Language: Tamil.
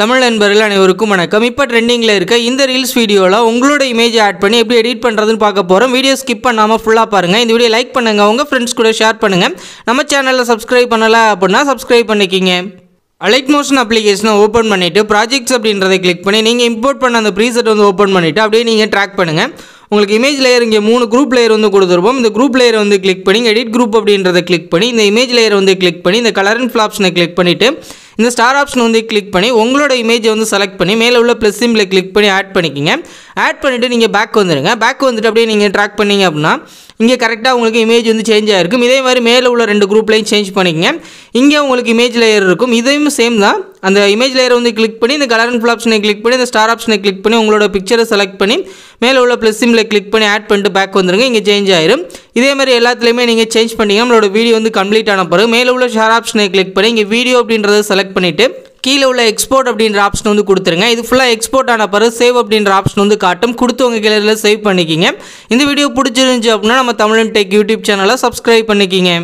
தமிழ் நண்பர்கள் அனைவருக்கும் வணக்கம் இப்போ ட்ரெண்டிங்கில் இருக்க இந்த ரீல்ஸ் வீடியோவில் உங்களோட இமேஜ் ஆட் பண்ணி எப்படி எடிட் பண்ணுறதுன்னு பார்க்க போகிறோம் வீடியோ ஸ்கிப் பண்ணாமல் ஃபுல்லாக பாருங்கள் இந்த வீடியோ லைக் பண்ணுங்கள் உங்கள் ஃப்ரெண்ட்ஸ் கூட ஷேர் பண்ணுங்கள் நம்ம சேனலில் சப்ஸ்கிரைப் பண்ணலை அப்படின்னா சப்ஸ்கிரைப் பண்ணிக்கிங்க அலைட் மோஷன் அப்ளிகேஷனை ஓப்பன் பண்ணிவிட்டு ப்ராஜெக்ட்ஸ் அப்படின்றத கிளிக் பண்ணி நீங்கள் இம்போர்ட் பண்ண அந்த ப்ரீசெட் வந்து ஓப்பன் பண்ணிவிட்டு அப்படியே நீங்கள் ட்ராக் பண்ணுங்கள் உங்களுக்கு இமேஜ் லேயர் இங்கே மூணு குரூப் லேயர் வந்து கொடுத்துருப்போம் இந்த குரூப் லேயர் வந்து கிளிக் பண்ணி எடிட் குரூப் அப்படின்றத கிளிக் பண்ணி இந்த இமேஜ் லேயர் வந்து கிளிக் பண்ணி இந்த கலர் அண்ட் ஃபிளாப்ஷனை கிளிக் பண்ணிவிட்டு இந்த ஸ்டார் ஆப்ஷன் வந்து கிளிக் பண்ணி உங்களோட இமேஜை வந்து செலக்ட் பண்ணி மேலே உள்ள ப்ளஸ் சிம்பில் கிளிக் பண்ணி ஆட் பண்ணிக்கிங்க ஆட் பண்ணிவிட்டு நீங்கள் பேக் வந்துடுங்க பேக் வந்துட்டு அப்படியே நீங்கள் ட்ராக் பண்ணிங்க அப்படின்னா இங்கே கரெக்டாக உங்களுக்கு இமேஜ் வந்து சேஞ்ச் ஆகிருக்கும் இதே மாதிரி மேலே உள்ள ரெண்டு குரூப்லையும் சேஞ்ச் பண்ணிக்கிங்க இங்கே உங்களுக்கு இமேஜ் லேயர் இருக்கும் இதையும் சேம் தான் அந்த இமேஜ் லேயரை வந்து கிளிக் பண்ணி இந்த கலர் அண்ட் ஃபுல் ஆப்ஷனை கிளிக் பண்ணி இந்த ஸ்டார் ஆப்ஷனை கிளிக் பண்ணி உங்களோட பிக்சரை செலக்ட் பண்ணி மேலே உள்ள ப்ளஸ் சிம்மில் கிளிக் பண்ணி ஆட் பண்ணிட்டு பேக் வந்துருங்க இங்கே சேஞ்ச் ஆயிரும் இதே மாதிரி எல்லாத்துலேயுமே நீங்கள் சேஞ்ச் பண்ணிங்க நம்மளோட வீடியோ வந்து கம்ப்ளீட் ஆன பிறகு மேலே உள்ள ஷேர் ஆப்ஷனை கிளிக் பண்ணி இங்கே வீடியோ அப்படின்றத செலக்ட் பண்ணிவிட்டு கீழே உள்ள எக்ஸ்போர்ட் அப்படின்ற ஆப்ஷன் வந்து கொடுத்துருங்க இது ஃபுல்லாக எக்ஸ்போர்ட் ஆன பிறகு சேவ் அப்படின்ற ஆப்ஷன் வந்து காட்டும் கொடுத்து உங்கள் கீழே சேவ் பண்ணிக்கிங்க இந்த வீடியோ பிடிச்சிருந்துச்சு அப்படின்னா நம்ம தமிழன் டெக் யூடியூப் சேனலை சப்ஸ்கிரைப் பண்ணிக்கிங்க